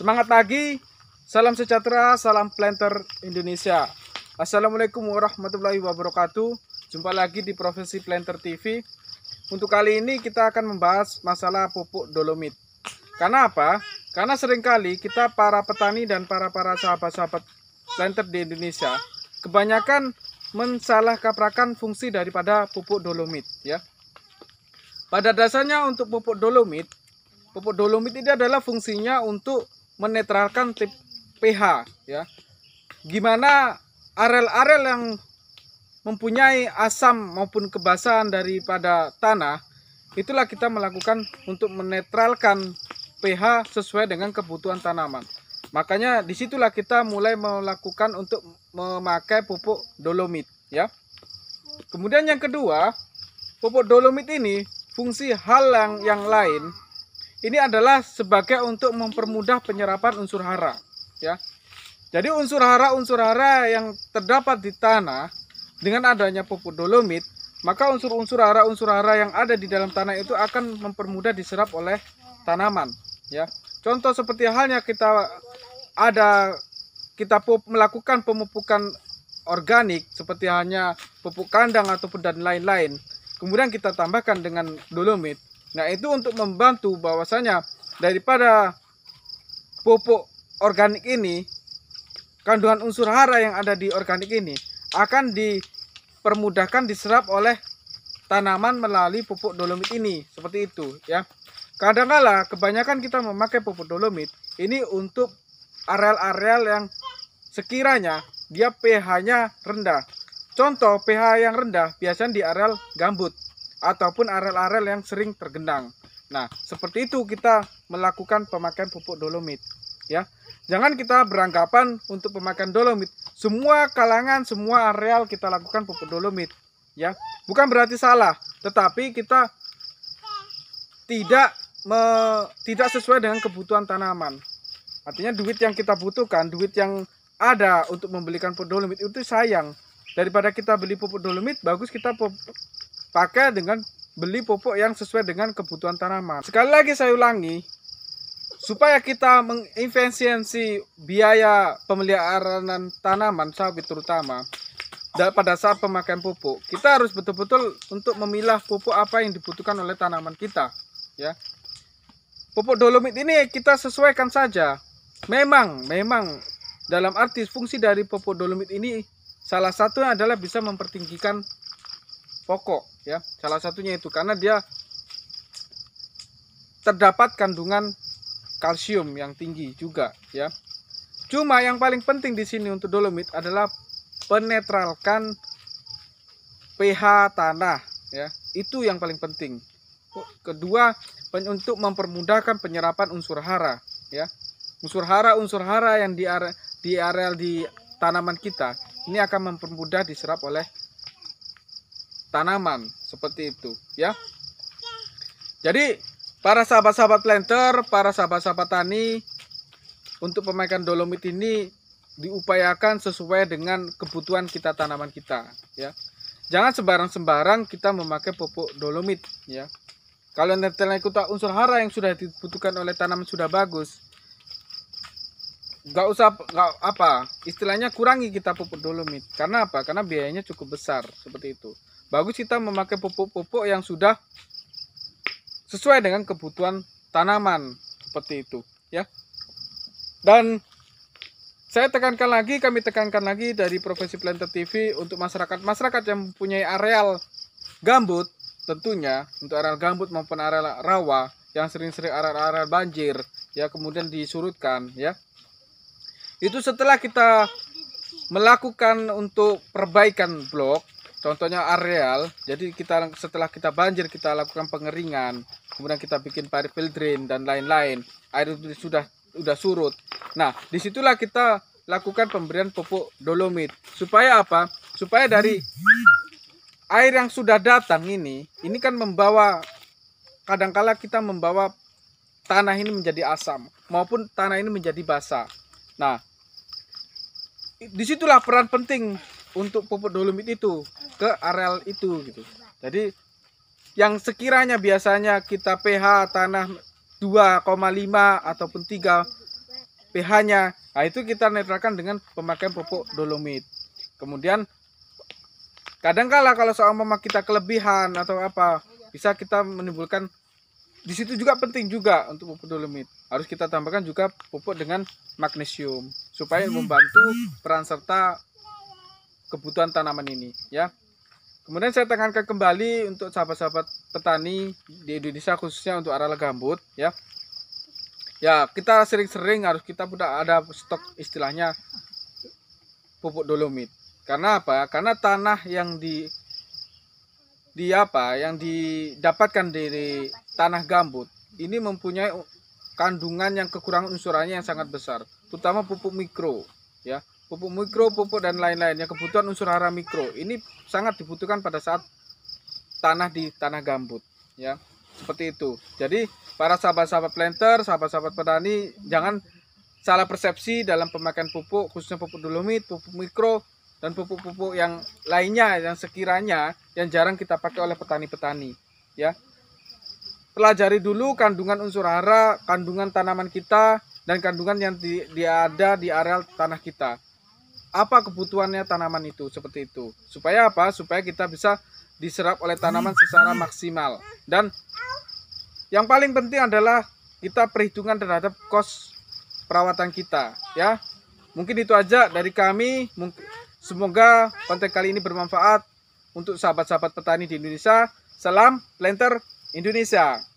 Semangat lagi, salam sejahtera, salam planter Indonesia. Assalamualaikum warahmatullahi wabarakatuh. Jumpa lagi di Profesi Planter TV. Untuk kali ini kita akan membahas masalah pupuk dolomit. Karena apa? Karena seringkali kita para petani dan para-para sahabat-sahabat planter di Indonesia kebanyakan mensalah kaprakan fungsi daripada pupuk dolomit ya. Pada dasarnya untuk pupuk dolomit, pupuk dolomit ini adalah fungsinya untuk menetralkan tip pH ya. Gimana arel-arel yang mempunyai asam maupun kebasahan daripada tanah, itulah kita melakukan untuk menetralkan pH sesuai dengan kebutuhan tanaman. Makanya disitulah kita mulai melakukan untuk memakai pupuk dolomit ya. Kemudian yang kedua, pupuk dolomit ini fungsi hal yang, yang lain ini adalah sebagai untuk mempermudah penyerapan unsur hara ya jadi unsur hara unsur hara yang terdapat di tanah dengan adanya pupuk dolomit maka unsur-unsur hara unsur hara yang ada di dalam tanah itu akan mempermudah diserap oleh tanaman ya contoh seperti halnya kita ada kita melakukan pemupukan organik seperti hanya pupuk kandang ataupun dan lain-lain kemudian kita tambahkan dengan dolomit Nah, itu untuk membantu bahwasanya daripada pupuk organik ini kandungan unsur hara yang ada di organik ini akan dipermudahkan diserap oleh tanaman melalui pupuk dolomit ini seperti itu ya kadangkala kebanyakan kita memakai pupuk dolomit ini untuk areal-areal yang sekiranya dia pH-nya rendah contoh pH yang rendah biasanya di areal gambut ataupun areal-areal yang sering tergenang. Nah, seperti itu kita melakukan pemakaian pupuk dolomit, ya. Jangan kita beranggapan untuk pemakaian dolomit. Semua kalangan, semua areal kita lakukan pupuk dolomit, ya. Bukan berarti salah, tetapi kita tidak me, tidak sesuai dengan kebutuhan tanaman. Artinya duit yang kita butuhkan, duit yang ada untuk membelikan pupuk dolomit itu sayang. Daripada kita beli pupuk dolomit, bagus kita pakai dengan beli pupuk yang sesuai dengan kebutuhan tanaman. Sekali lagi saya ulangi, supaya kita menginvesiensi biaya pemeliharaan tanaman sawit terutama pada saat pemakaian pupuk, kita harus betul-betul untuk memilah pupuk apa yang dibutuhkan oleh tanaman kita, ya. Pupuk dolomit ini kita sesuaikan saja. Memang, memang dalam arti fungsi dari pupuk dolomit ini salah satunya adalah bisa mempertinggikan pokok ya. Salah satunya itu karena dia terdapat kandungan kalsium yang tinggi juga ya. Cuma yang paling penting di sini untuk dolomit adalah penetralkan pH tanah ya. Itu yang paling penting. Kedua, untuk mempermudahkan penyerapan unsur hara ya. Unsur hara unsur hara yang di area, di areal di tanaman kita ini akan mempermudah diserap oleh tanaman seperti itu ya. Jadi para sahabat-sahabat planter, para sahabat-sahabat tani untuk pemakaian dolomit ini diupayakan sesuai dengan kebutuhan kita tanaman kita ya. Jangan sembarang-sembarang kita memakai pupuk dolomit ya. Kalau netralnya ikut unsur hara yang sudah dibutuhkan oleh tanaman sudah bagus, nggak usah nggak apa istilahnya kurangi kita pupuk dolomit karena apa karena biayanya cukup besar seperti itu bagus kita memakai pupuk-pupuk yang sudah sesuai dengan kebutuhan tanaman seperti itu ya dan saya tekankan lagi, kami tekankan lagi dari Profesi Planter TV untuk masyarakat-masyarakat yang mempunyai areal gambut tentunya untuk areal gambut maupun areal rawa yang sering-sering areal-areal banjir ya kemudian disurutkan ya. Itu setelah kita melakukan untuk perbaikan blok Contohnya areal, jadi kita setelah kita banjir kita lakukan pengeringan, kemudian kita bikin paripel drain dan lain-lain. Air sudah sudah surut. Nah, disitulah kita lakukan pemberian pupuk dolomit supaya apa? Supaya dari air yang sudah datang ini, ini kan membawa kadangkala kita membawa tanah ini menjadi asam maupun tanah ini menjadi basah. Nah, disitulah peran penting untuk pupuk dolomit itu ke areal itu gitu. Jadi yang sekiranya biasanya kita pH tanah 2,5 ataupun 3 pH-nya, nah itu kita netralkan dengan pemakaian pupuk dolomit. Kemudian kadangkala kalau seumpama kita kelebihan atau apa, bisa kita menimbulkan di situ juga penting juga untuk pupuk dolomit. Harus kita tambahkan juga pupuk dengan magnesium supaya hmm. membantu peran serta kebutuhan tanaman ini ya. Kemudian saya tekankan kembali untuk sahabat-sahabat petani di Indonesia khususnya untuk arah gambut ya. Ya, kita sering-sering harus kita punya ada stok istilahnya pupuk dolomit. Karena apa? Karena tanah yang di di apa yang didapatkan dari tanah gambut ini mempunyai kandungan yang kekurangan unsurannya yang sangat besar, terutama pupuk mikro ya pupuk mikro, pupuk dan lain-lainnya, kebutuhan unsur hara mikro. Ini sangat dibutuhkan pada saat tanah di tanah gambut, ya. Seperti itu. Jadi, para sahabat-sahabat planter, sahabat-sahabat petani jangan salah persepsi dalam pemakaian pupuk khususnya pupuk dolomit, pupuk mikro dan pupuk-pupuk yang lainnya yang sekiranya yang jarang kita pakai oleh petani-petani, ya pelajari dulu kandungan unsur hara, kandungan tanaman kita, dan kandungan yang di, di ada di areal tanah kita apa kebutuhannya tanaman itu seperti itu supaya apa supaya kita bisa diserap oleh tanaman secara maksimal dan yang paling penting adalah kita perhitungan terhadap kos perawatan kita ya mungkin itu aja dari kami semoga konten kali ini bermanfaat untuk sahabat-sahabat petani di Indonesia salam planter Indonesia